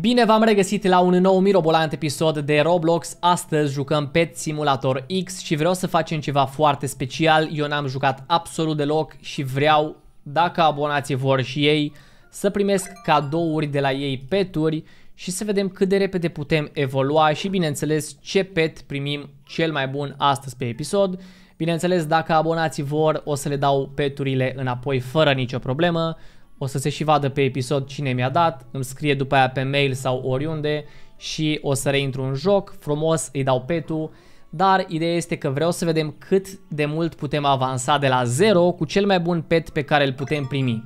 Bine v-am regăsit la un nou mirobolant episod de Roblox. Astăzi jucăm Pet Simulator X și vreau să facem ceva foarte special. Eu n-am jucat absolut deloc și vreau, dacă abonații vor și ei, să primesc cadouri de la ei peturi și să vedem cât de repede putem evolua și bineînțeles ce pet primim cel mai bun astăzi pe episod. Bineînțeles, dacă abonații vor, o să le dau peturile înapoi fără nicio problemă o să se și vadă pe episod cine mi-a dat, îmi scrie după aia pe mail sau oriunde și o să reintru în joc, frumos îi dau petul, dar ideea este că vreau să vedem cât de mult putem avansa de la 0 cu cel mai bun pet pe care îl putem primi.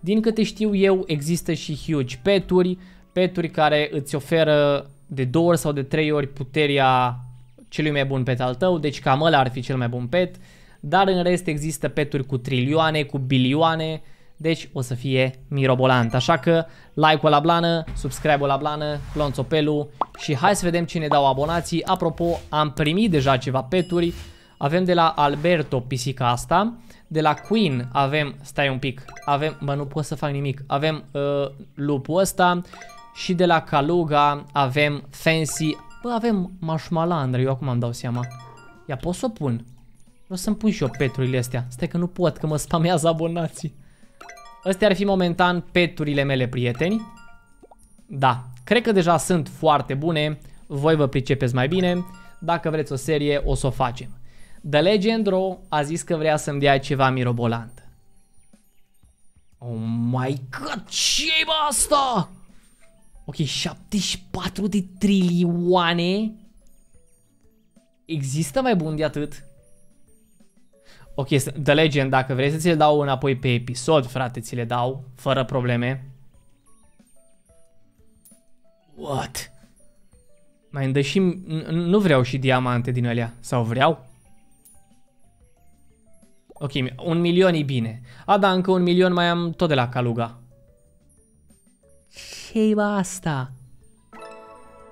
Din câte știu eu, există și huge peturi, peturi care îți oferă de 2 ori sau de 3 ori puterea celui mai bun pet al tău, deci cam ăla ar fi cel mai bun pet, dar în rest există peturi cu trilioane, cu bilioane, deci o să fie mirobolant. Așa că like-ul la blană, subscribe-ul la blană, clonțopelul și hai să vedem cine dau abonații. Apropo, am primit deja ceva peturi. Avem de la Alberto pisica asta, de la Queen avem, stai un pic, avem, mă nu pot să fac nimic, avem uh, lupul ăsta și de la Caluga avem Fancy, bă avem Marshmallandra, eu acum am dau seama. Ia pot să o pun? o să-mi pun și eu peturile astea, stai că nu pot, că mă spamează abonații. Astea ar fi momentan peturile mele prieteni. Da, cred că deja sunt foarte bune, voi vă pricepeți mai bine, dacă vreți o serie o să o facem. The Legend Row a zis că vrea să-mi dea ceva mirobolant. Oh my god, ce e asta? Ok, 74 de trilioane? Există mai bun de atât? Ok, The Legend, dacă vrei să ți le dau înapoi pe episod, frate, ți le dau, fără probleme. What? Mai îmi și... Nu vreau și diamante din alea. Sau vreau? Ok, un milion e bine. A, da, încă un milion mai am tot de la Caluga. ce asta?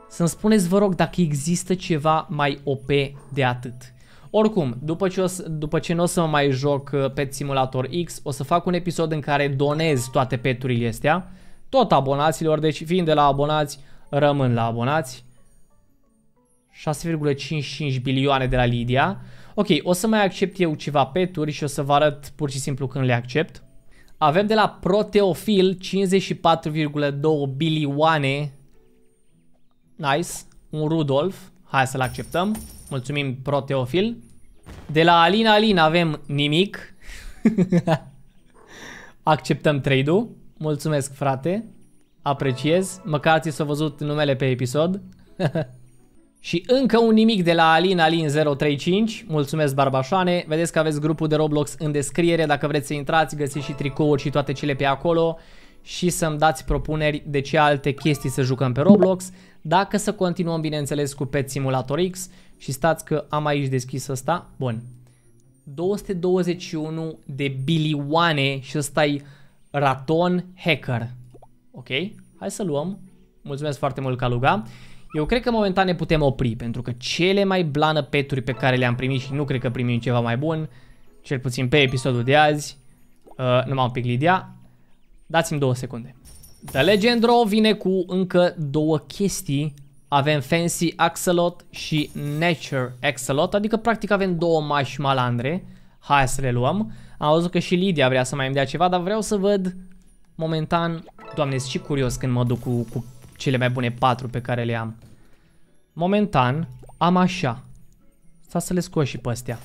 Să-mi spuneți, vă rog, dacă există ceva mai OP de atât. Oricum, după ce, o să, după ce nu o să mai joc uh, Pet Simulator X, o să fac un episod în care donez toate peturile astea, tot abonaților, deci fiind de la abonați, rămân la abonați. 6,55 bilioane de la Lidia. Ok, o să mai accept eu ceva peturi și o să vă arăt pur și simplu când le accept. Avem de la Proteofil 54,2 bilioane. Nice. Un Rudolf. Hai să-l acceptăm. Mulțumim, Proteofil. De la Alina Alina avem nimic. acceptăm trade-ul. Mulțumesc, frate. Apreciez. Măcar ți s-a văzut numele pe episod. Și încă un nimic de la Alin Alin 035. Mulțumesc Barbașoane. Vedeți că aveți grupul de Roblox în descriere. Dacă vreți să intrați, găsiți și tricouri și toate cele pe acolo. Și să-mi dați propuneri de ce alte chestii să jucăm pe Roblox. Dacă să continuăm, bineînțeles, cu Pet Simulator X și stați că am aici deschis asta, bun. 221 de bilioane și ăsta e raton hacker. Ok, hai să luăm. Mulțumesc foarte mult, Caluga. Eu cred că momentan ne putem opri, pentru că cele mai blană peturi pe care le-am primit și nu cred că primim ceva mai bun, cel puțin pe episodul de azi, uh, m-am pic Lidia, dați-mi două secunde. The Legendro vine cu încă două chestii. Avem Fancy Axolot și Nature Axolot, adică practic avem două mași malandre. Hai să le luăm. Am văzut că și Lidia vrea să mai îmi dea ceva, dar vreau să văd momentan... Doamne, sunt și curios când mă duc cu, cu cele mai bune patru pe care le am. Momentan am așa. Sta să le scot și pe astea.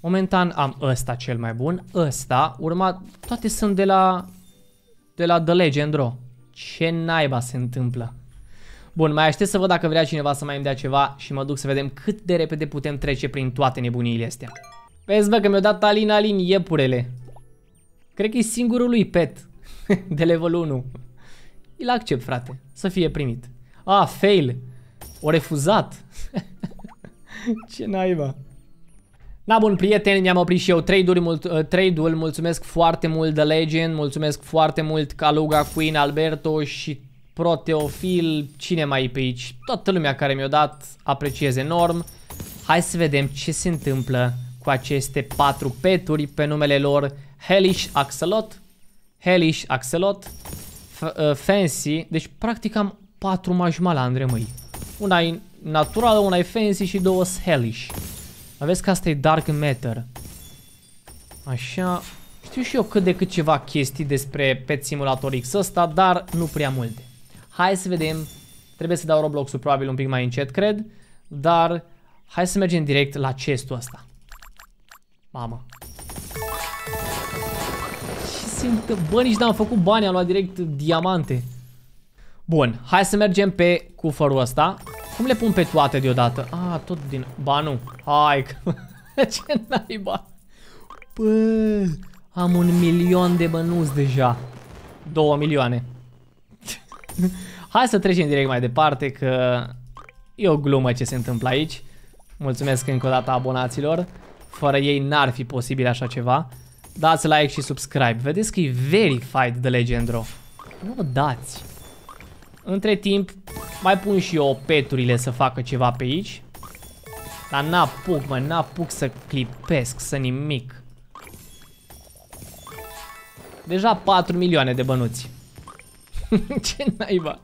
Momentan am ăsta cel mai bun, ăsta, urmat, toate sunt de la de la The Legend Ro. Ce naiba se întâmplă? Bun, mai aștept să văd dacă vrea cineva să mai îmi dea ceva și mă duc să vedem cât de repede putem trece prin toate nebuniile astea. Vezi, bă, că mi-a dat Alin Alin iepurele. Cred că e singurul lui pet de level 1. Îl accept, frate, să fie primit. Ah, fail. O refuzat. Ce naiba. Da, bun, prieteni, mi-am oprit și eu uh, trade-ul, mult, trade mulțumesc foarte mult The Legend, mulțumesc foarte mult Caluga, Queen, Alberto și Proteofil, cine mai e pe aici? Toată lumea care mi-a dat, apreciez enorm. Hai să vedem ce se întâmplă cu aceste patru peturi pe numele lor Hellish Axelot, Hellish Axelot, F uh, Fancy, deci practic am patru Andrei, măi. Una e natural, una e fancy și două hellish. Aveți că asta e Dark Matter. Așa. Știu și eu cât de cât ceva chestii despre Pet Simulator X ăsta, dar nu prea multe. Hai să vedem. Trebuie să dau Roblox-ul probabil un pic mai încet, cred. Dar hai să mergem direct la chestul ăsta. Mamă. Ce simt? Bă, nici n-am făcut bani, am luat direct diamante. Bun, hai să mergem pe cufărul ăsta. Cum le pun pe toate deodată? A, ah, tot din... Ba nu. Hai că... Ce naiba? Bă, am un milion de bănuți deja. Două milioane. Hai să trecem direct mai departe că e o glumă ce se întâmplă aici. Mulțumesc încă o dată abonaților. Fără ei n-ar fi posibil așa ceva. Dați like și subscribe. Vedeți că e verified de Legendro. Nu dați. Între timp, mai pun și eu peturile să facă ceva pe aici. Dar n-apuc, mă, n-apuc să clipesc, să nimic. Deja 4 milioane de bănuți. Ce naiba.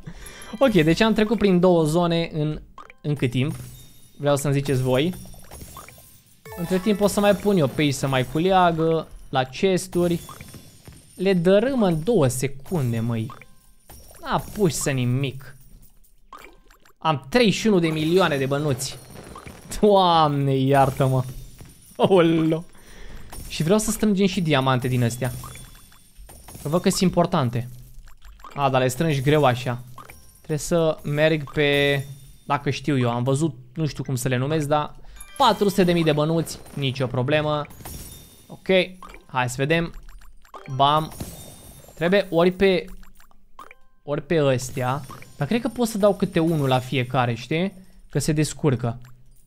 Ok, deci am trecut prin două zone în, în cât timp? Vreau să-mi ziceți voi. Între timp o să mai pun eu pe aici să mai culeagă, la chesturi. Le dărâm în două secunde, măi pus să nimic. Am 31 de milioane de bănuți. Doamne, iartă-mă. Olo. Și vreau să strângem și diamante din astea. Că văd că sunt importante. A, dar le strângi greu așa. Trebuie să merg pe... Dacă știu eu, am văzut, nu știu cum să le numesc, dar... mii de bănuți, nicio problemă. Ok, hai să vedem. Bam. Trebuie ori pe ori pe ăstea. Dar cred că pot să dau câte unul la fiecare, știi? Că se descurcă.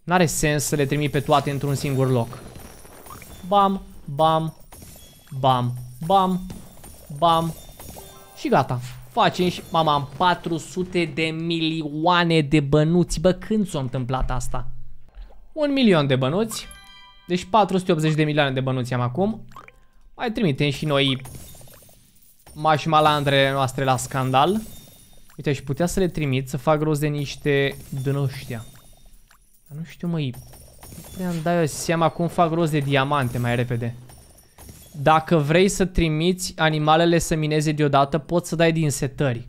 N-are sens să le trimit pe toate într-un singur loc. Bam, bam, bam, bam, bam. Și gata. Facem și... Mama, am 400 de milioane de bănuți. Bă, când s-a întâmplat asta? Un milion de bănuți. Deci 480 de milioane de bănuți am acum. Mai trimitem și noi mașmalandrele noastre la scandal. Uite, aș putea să le trimit să fac rost de niște dânăștia. Dar nu știu, măi, prea îmi dai seama cum fac rost de diamante mai repede. Dacă vrei să trimiți animalele să mineze deodată, poți să dai din setări.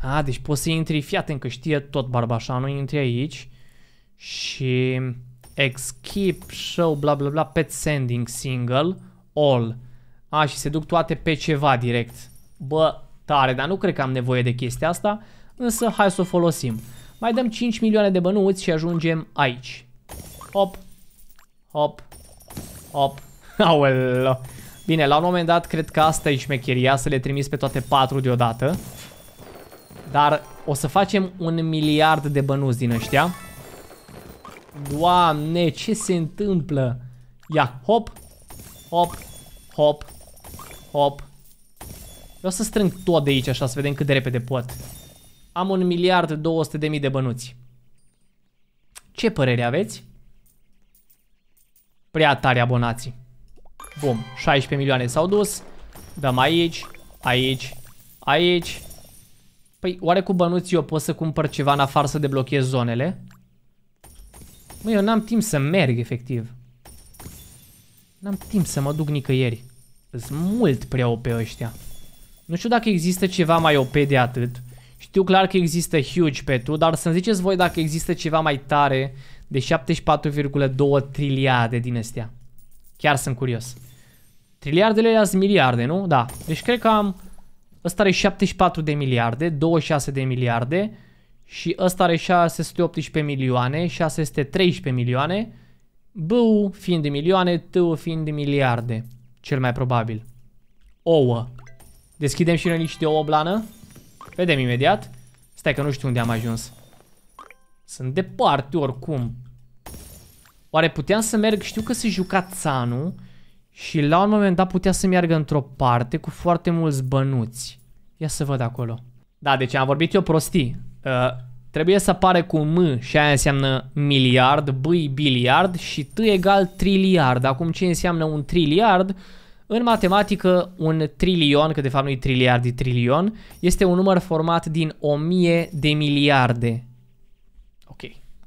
A, deci poți să intri, fii atent că știe tot barbașanul, intri aici și escape show, bla bla bla, pet sending single, all. A, și se duc toate pe ceva direct. Bă, tare, dar nu cred că am nevoie de chestia asta, însă hai să o folosim. Mai dăm 5 milioane de bănuți și ajungem aici. Hop, hop, hop. Aoleo. Bine, la un moment dat cred că asta e șmecheria, să le trimis pe toate patru deodată. Dar o să facem un miliard de bănuți din ăștia. Doamne, ce se întâmplă? Ia, hop, hop, hop, Hop. Eu să strâng tot de aici așa să vedem cât de repede pot. Am un miliard 200 de mii de bănuți. Ce părere aveți? Prea tare abonații. Bum, 16 milioane s-au dus. Dăm aici, aici, aici. Păi, oare cu bănuții eu pot să cumpăr ceva în afară să deblochez zonele? Măi, eu n-am timp să merg, efectiv. N-am timp să mă duc nicăieri. Sunt mult prea OP ăștia. Nu știu dacă există ceva mai OP de atât. Știu clar că există huge pe tu, dar să-mi ziceți voi dacă există ceva mai tare de 74,2 triliarde din astea. Chiar sunt curios. Triliardele alea sunt miliarde, nu? Da. Deci cred că am... Ăsta are 74 de miliarde, 26 de miliarde și ăsta are 618 milioane, 613 milioane, B fiind de milioane, T fiind de miliarde. Cel mai probabil. Ouă. Deschidem și noi niște ouă blană. Vedem imediat. Stai că nu știu unde am ajuns. Sunt departe oricum. Oare puteam să merg? Știu că se juca țanu și la un moment dat putea să meargă într-o parte cu foarte mulți bănuți. Ia să văd acolo. Da, deci am vorbit eu prostii. Uh, Trebuie să apare cu M și aia înseamnă miliard, B biliard și T egal triliard. Acum ce înseamnă un triliard? În matematică, un trilion, că de fapt nu e triliard, e trilion, este un număr format din o mie de miliarde. Ok.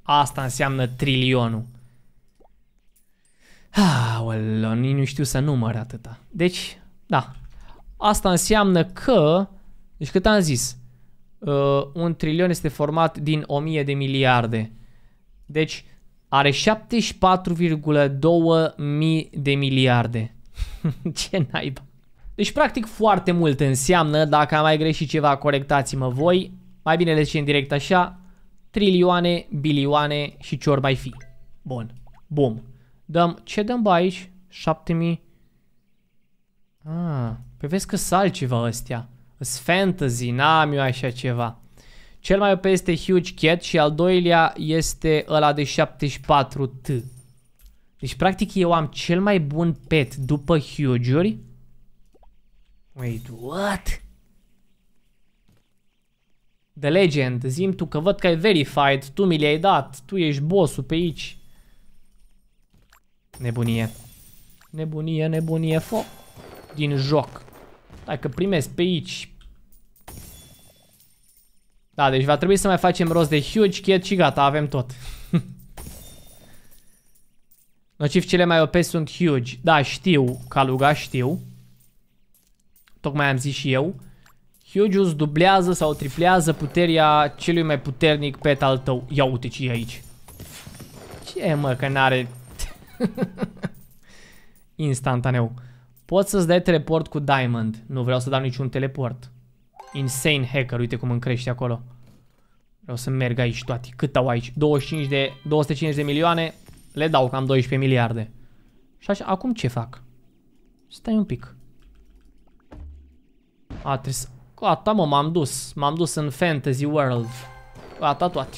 Asta înseamnă trilionul. Aoleo, nici nu știu să număr atâta. Deci, da. Asta înseamnă că... Deci cât am zis? uh, un trilion este format din 1000 de miliarde. Deci are 74,2 mii de miliarde. Ce naiba. Deci practic foarte mult înseamnă, dacă am mai greșit ceva, corectați-mă voi. Mai bine le zicem direct așa, trilioane, bilioane și ce ori mai fi. Bun. Bum. Dăm, ce dăm bă aici? 7000. Ah, păi vezi că sal ceva ăstea. Sunt fantasy, n-am eu așa ceva. Cel mai pe este Huge Cat și al doilea este ăla de 74T. Deci practic eu am cel mai bun pet după Huge-uri. Wait, what? The Legend, zim tu că văd că ai verified, tu mi le-ai dat, tu ești bossul pe aici. Nebunie. Nebunie, nebunie, fo. Din joc. Dacă primesc pe aici... Da, deci va trebui să mai facem rost de huge kit și gata, avem tot. Nocif cele mai OP sunt huge. Da, știu, Caluga, știu. Tocmai am zis și eu. huge dublează sau triplează puterea celui mai puternic pet al tău. Ia uite ce e aici. Ce mă, că n-are... Instantaneu. Poți să-ți dai teleport cu Diamond. Nu vreau să dau niciun teleport. Insane hacker, uite cum îmi crește acolo. Vreau să merg aici toate. Cât au aici? 25 de, 250 de milioane. Le dau cam 12 miliarde. Și așa, acum ce fac? Stai un pic. A, trebuie să... Gata, mă, m-am dus. M-am dus în Fantasy World. Gata toate.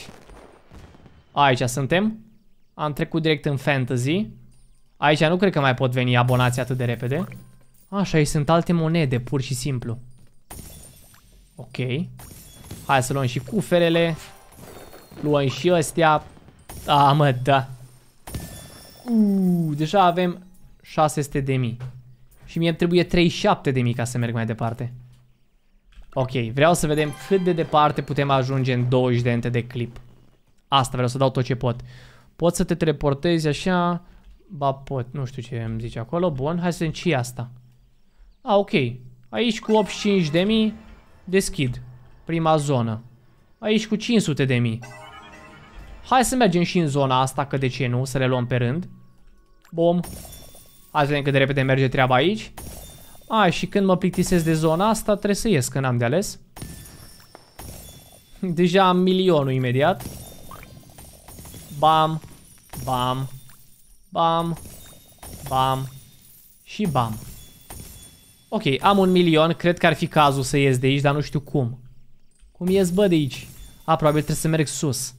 Aici suntem. Am trecut direct în Fantasy. Aici nu cred că mai pot veni abonații atât de repede. Așa, aici sunt alte monede, pur și simplu. Ok. Hai să luăm și cuferele. Luăm și astea. A, mă, da. Uuu, deja avem 600 de mii. Și mie trebuie 37 de mii ca să merg mai departe. Ok, vreau să vedem cât de departe putem ajunge în 20 de ente de clip. Asta vreau să dau tot ce pot. Pot să te teleportezi așa... Bapot, nu știu ce îmi zice acolo. Bun, hai să vedem asta. A, ok. Aici cu 85 de mii deschid prima zonă. Aici cu 500 de mii. Hai să mergem și în zona asta, că de ce nu, să le luăm pe rând. Bom. Hai să vedem cât de repede merge treaba aici. A, și când mă plictisesc de zona asta, trebuie să ies, că n-am de ales. Deja am milionul imediat. Bam. Bam. Bam. Bam. Și bam. Ok, am un milion. Cred că ar fi cazul să ies de aici, dar nu știu cum. Cum ies, bă, de aici? A, probabil trebuie să merg sus.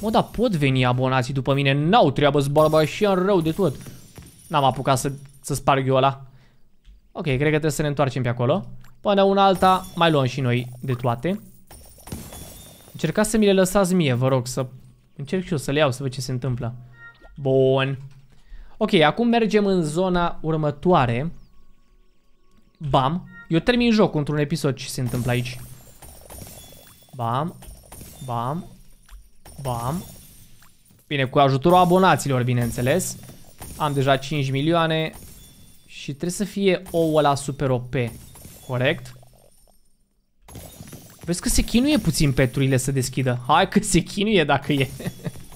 Mă, dar pot veni abonații după mine. N-au treabă, zbarba și în rău de tot. N-am apucat să, să sparg eu ăla. Ok, cred că trebuie să ne întoarcem pe acolo. Până una alta, mai luăm și noi de toate. Încercați să mi le lăsați mie, vă rog, să... Încerc și eu să le iau, să văd ce se întâmplă. Bun. Ok, acum mergem în zona următoare. Bam. Eu termin jocul într-un episod ce se întâmplă aici. Bam. Bam. Bam. Bine, cu ajutorul abonaților, bineînțeles. Am deja 5 milioane. Și trebuie să fie ouă la super OP. Corect? Vezi că se chinuie puțin peturile să deschidă. Hai că se chinuie dacă e.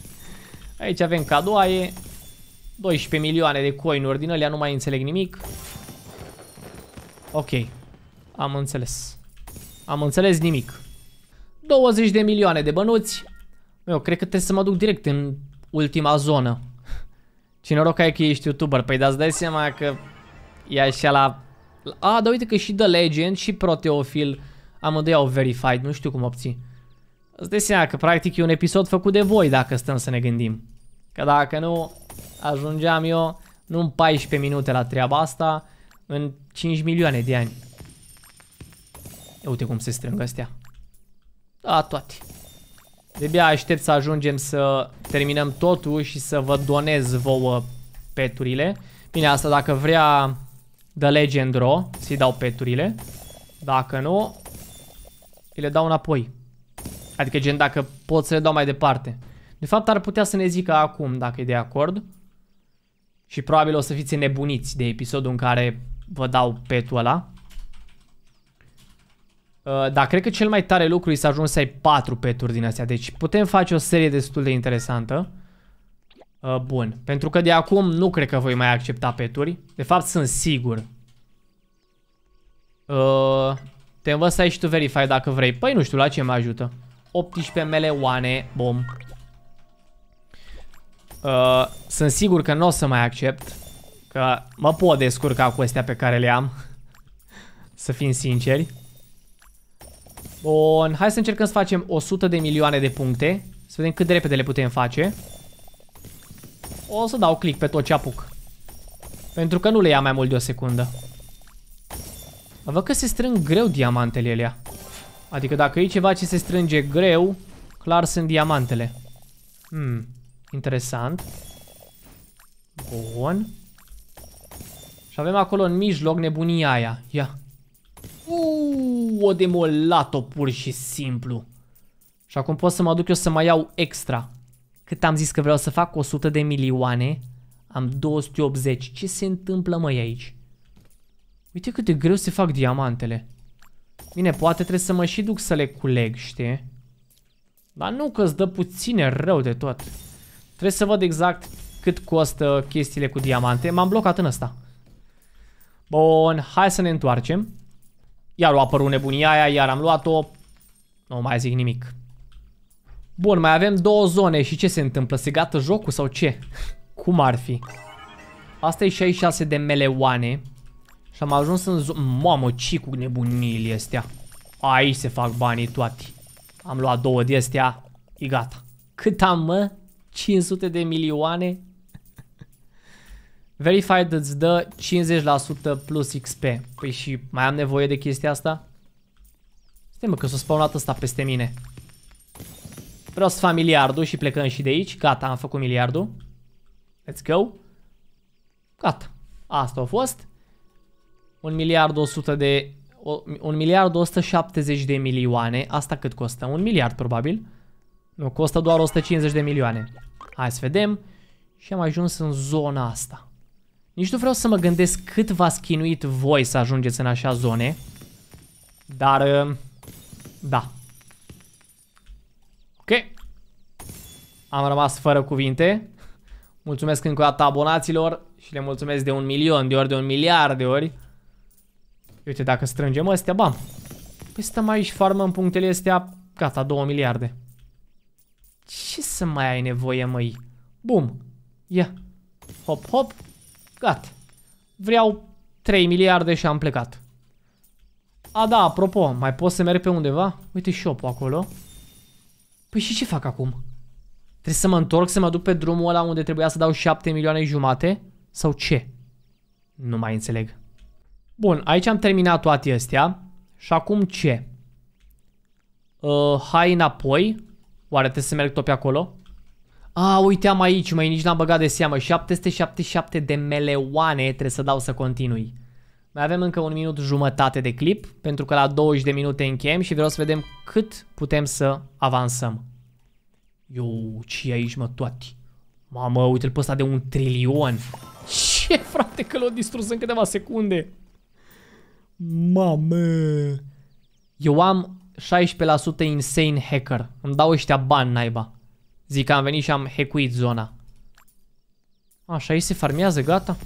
Aici avem cadouaie. 12 milioane de coinuri din alea, nu mai înțeleg nimic. Ok, am înțeles. Am înțeles nimic. 20 de milioane de bănuți. Eu cred că trebuie să mă duc direct în ultima zonă. Ce noroc ai că ești youtuber. Păi da, dai seama că e așa la... A, dar uite că și The Legend și Proteofil amândoi au verified. Nu știu cum obții. Îți dai seama că practic e un episod făcut de voi dacă stăm să ne gândim. Că dacă nu, ajungeam eu nu în 14 minute la treaba asta, în 5 milioane de ani. Ia uite cum se strâng astea. Da, toate. de aștept să ajungem să terminăm totul și să vă donez vouă peturile. Bine, asta dacă vrea The Legend Raw, să-i dau peturile. Dacă nu, îi le dau înapoi. Adică gen dacă pot să le dau mai departe. De fapt, ar putea să ne zică acum dacă e de acord. Și probabil o să fiți nebuniți de episodul în care vă dau petul ăla. Uh, dar cred că cel mai tare lucru e să ajungi să ai 4 peturi din astea. Deci putem face o serie destul de interesantă. Uh, bun. Pentru că de acum nu cred că voi mai accepta peturi. De fapt, sunt sigur. Uh, te învăț să ai și tu verify dacă vrei. Păi nu știu la ce mă ajută. 18 oane, Bom. Uh, sunt sigur că nu o să mai accept. Că mă pot descurca cu astea pe care le am. să fim sinceri. Bun, hai să încercăm să facem 100 de milioane de puncte. Să vedem cât de repede le putem face. O să dau click pe tot ce apuc. Pentru că nu le ia mai mult de o secundă. Văd că se strâng greu diamantele alea Adică dacă e ceva ce se strânge greu, clar sunt diamantele. Hmm. Interesant. Bun. Și avem acolo în mijloc nebunia aia. Ia. Uuu, o demolat-o pur și simplu. Și acum pot să mă duc eu să mai iau extra. Cât am zis că vreau să fac 100 de milioane, am 280. Ce se întâmplă mai aici? Uite cât de greu se fac diamantele. Bine, poate trebuie să mă și duc să le culeg, știi? Dar nu că îți dă puține rău de tot. Trebuie să văd exact cât costă chestiile cu diamante. M-am blocat în ăsta. Bun, hai să ne întoarcem. Iar o apărut nebunia aia, iar am luat-o. Nu mai zic nimic. Bun, mai avem două zone și ce se întâmplă? Se gata jocul sau ce? Cum ar fi? Asta e 66 de meleoane. Și am ajuns în zona... Mamă, ce cu nebunile astea. Aici se fac banii toate. Am luat două de astea. E gata. Cât am, mă? 500 de milioane. Verified îți dă 50% plus XP. Păi și mai am nevoie de chestia asta? Stai mă că s-a spawnat ăsta peste mine. Vreau să fac miliardul și plecăm și de aici. Gata, am făcut miliardul. Let's go. Gata. Asta a fost. 1 miliard 100 de... 1 miliard 170 de milioane. Asta cât costă? Un miliard probabil. Nu, costă doar 150 de milioane. Hai să vedem. Și am ajuns în zona asta. Nici nu vreau să mă gândesc cât v-ați chinuit voi să ajungeți în așa zone. Dar, uh, da. Ok. Am rămas fără cuvinte. Mulțumesc încă o dată abonaților și le mulțumesc de un milion de ori, de un miliard de ori. Uite, dacă strângem astea, bam. Păi stăm aici, farmăm punctele astea, gata, 2 miliarde. Ce să mai ai nevoie, măi. Bum. Ia. Hop, hop. Gat. Vreau 3 miliarde și am plecat. A, da, apropo, mai pot să merg pe undeva? Uite shop acolo. Păi și ce fac acum? Trebuie să mă întorc, să mă duc pe drumul ăla unde trebuia să dau 7 milioane jumate? Sau ce? Nu mai înțeleg. Bun, aici am terminat toate astea. Și acum ce? Uh, hai înapoi. Oare trebuie să merg tot pe acolo? A, uite am aici, mai nici n-am băgat de seamă. 777 de meleoane trebuie să dau să continui. Mai avem încă un minut jumătate de clip, pentru că la 20 de minute încheiem și vreau să vedem cât putem să avansăm. Eu, ce aici, mă, toate? Mamă, uite-l pe ăsta de un trilion. Ce, frate, că l au distrus în câteva secunde. Mamă. Eu am 16% insane hacker. Îmi dau ăștia bani, naiba. Zic că am venit și am hackuit zona. Așa, aici se farmează, gata.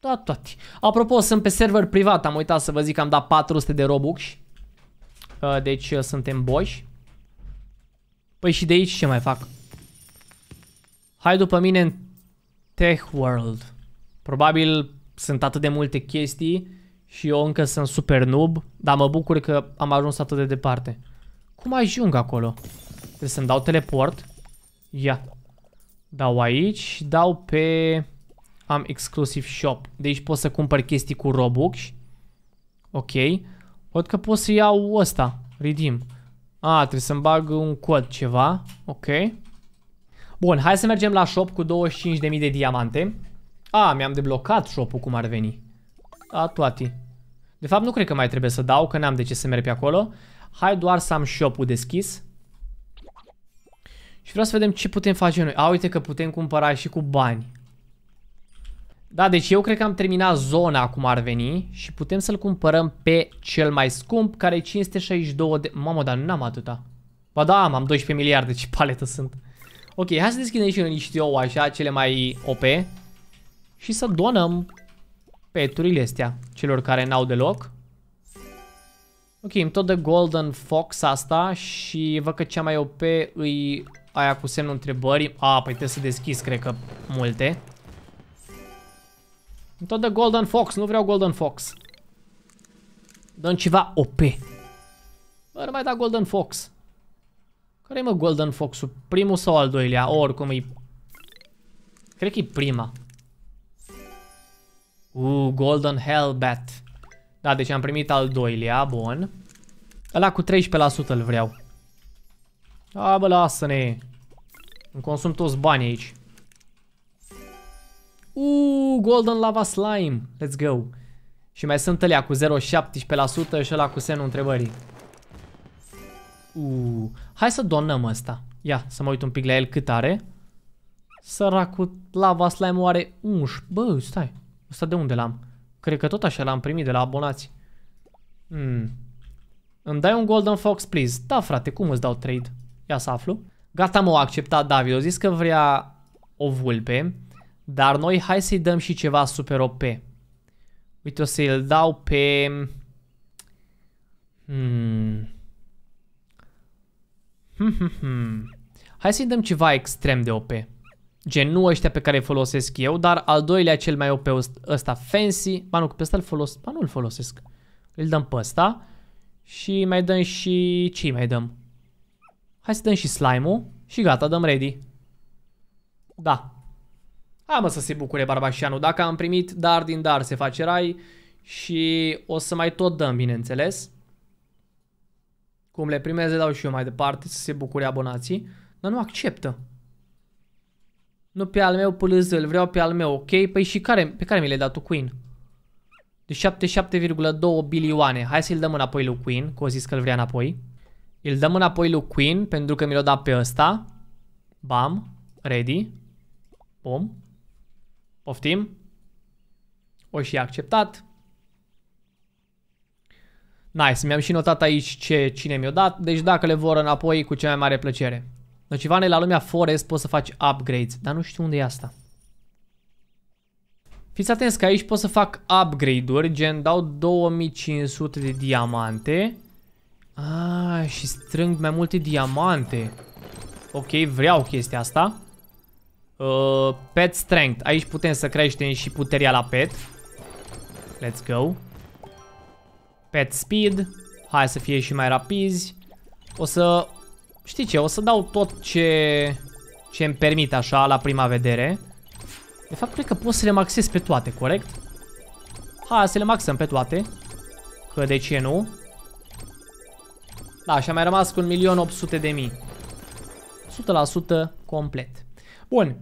Da, toate. Apropo, sunt pe server privat, am uitat să vă zic că am dat 400 de robux. Uh, deci uh, suntem boși. Păi și de aici ce mai fac? Hai după mine în Tech World. Probabil sunt atât de multe chestii și eu încă sunt super noob, dar mă bucur că am ajuns atât de departe. Cum ajung acolo? Trebuie să-mi dau teleport. Ia. Dau aici și dau pe... Am exclusiv shop. De aici pot să cumpăr chestii cu Robux. Ok. Văd că pot să iau ăsta. Redeem. A, trebuie să-mi bag un cod ceva. Ok. Bun, hai să mergem la shop cu 25.000 de diamante. A, mi-am deblocat shop-ul cum ar veni. A, toate. De fapt, nu cred că mai trebuie să dau, că n-am de ce să merg pe acolo. Hai doar să am shop-ul deschis. Și vreau să vedem ce putem face noi. A, uite că putem cumpăra și cu bani. Da, deci eu cred că am terminat zona cum ar veni și putem să-l cumpărăm pe cel mai scump, care e 562 de... Mamă, dar nu am atâta. Ba da, am, am 12 miliarde, ce paletă sunt. Ok, hai să deschidem și noi niște ouă așa, cele mai OP. Și să donăm peturile astea, celor care n-au deloc. Ok, îmi tot de Golden Fox asta și văd că cea mai OP îi aia cu semnul întrebării. A, ah, păi trebuie să deschis, cred că, multe. Îmi tot de Golden Fox, nu vreau Golden Fox. Dăm ceva OP. Bă, nu mai da Golden Fox. Care-i mă Golden Fox-ul? Primul sau al doilea? Oricum e... Cred că e prima. Uuu, Golden Hellbat. Da, deci am primit al doilea, bun. Ăla cu 13% îl vreau. A, bă, lasă-ne. Îmi consum toți banii aici. Uuu, Golden Lava Slime. Let's go. Și mai sunt ălea cu 0,17% și ăla cu semnul întrebării. Uuu, hai să donăm ăsta. Ia, să mă uit un pic la el cât are. Săracul Lava Slime are 11. Bă, stai. Asta de unde l-am? Cred că tot așa l-am primit de la abonați. Hmm. Îmi dai un Golden Fox, please? Da, frate, cum îți dau trade? Ia să aflu. Gata, m-au acceptat David. O zis că vrea o vulpe, dar noi hai să-i dăm și ceva super OP. Uite, o să-i dau pe... Hmm. Hmm, hmm, hmm. Hai să-i dăm ceva extrem de OP. Gen, nu ăștia pe care îi folosesc eu, dar al doilea cel mai OP ăsta fancy. Ba nu, pe ăsta îl folosesc. Ba nu îl folosesc. Îl dăm pe ăsta. Și mai dăm și... ce mai dăm? Hai să dăm și slime-ul. Și gata, dăm ready. Da. Hai mă să se bucure Barbașianu. Dacă am primit dar din dar se face rai. Și o să mai tot dăm, bineînțeles. Cum le primez, le dau și eu mai departe să se bucure abonații. Dar nu acceptă. Nu pe al meu, PLZ, îl vreau pe al meu, ok? Păi și care, pe care mi le-ai dat tu, Queen? De 77,2 bilioane. Hai să-l dăm înapoi lui Queen, că o zis că îl vrea înapoi. Îl dăm înapoi lui Queen pentru că mi l-a dat pe ăsta. Bam. Ready. Bum. Poftim. O și acceptat. Nice, mi-am și notat aici ce, cine mi-o dat, deci dacă le vor înapoi, cu cea mai mare plăcere. Nocivane, la lumea Forest poți să faci upgrades, dar nu știu unde e asta. Fiți atenți că aici pot să fac upgrade-uri, gen dau 2500 de diamante. Ah, și strâng mai multe diamante. Ok, vreau chestia asta. Uh, pet strength. Aici putem să creștem și puterea la pet. Let's go. Pet speed. Hai să fie și mai rapizi. O să Știi ce, o să dau tot ce ce îmi permit așa la prima vedere. De fapt, cred că pot să le maxez pe toate, corect? Hai să le maxăm pe toate. Că de ce nu? Da, și a mai rămas cu 1.800.000. 100% complet. Bun.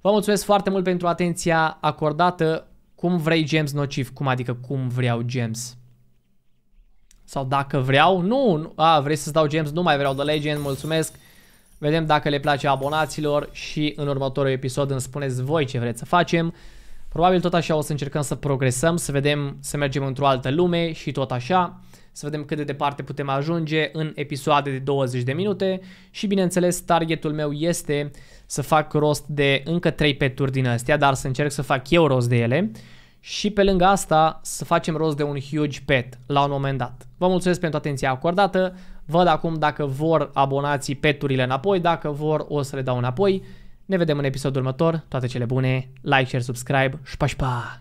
Vă mulțumesc foarte mult pentru atenția acordată. Cum vrei gems nociv? Cum adică cum vreau gems? Sau dacă vreau, nu, a, vrei să-ți dau gems, nu mai vreau de Legend, mulțumesc. Vedem dacă le place abonaților și în următorul episod îmi spuneți voi ce vreți să facem. Probabil tot așa o să încercăm să progresăm, să vedem, să mergem într-o altă lume și tot așa. Să vedem cât de departe putem ajunge în episoade de 20 de minute și bineînțeles targetul meu este să fac rost de încă 3 peturi din astea, dar să încerc să fac eu rost de ele și pe lângă asta să facem rost de un huge pet la un moment dat. Vă mulțumesc pentru atenția acordată, văd acum dacă vor abonații peturile înapoi, dacă vor o să le dau înapoi. Ne vedem în episodul următor, toate cele bune, like, share, subscribe, șpa pa!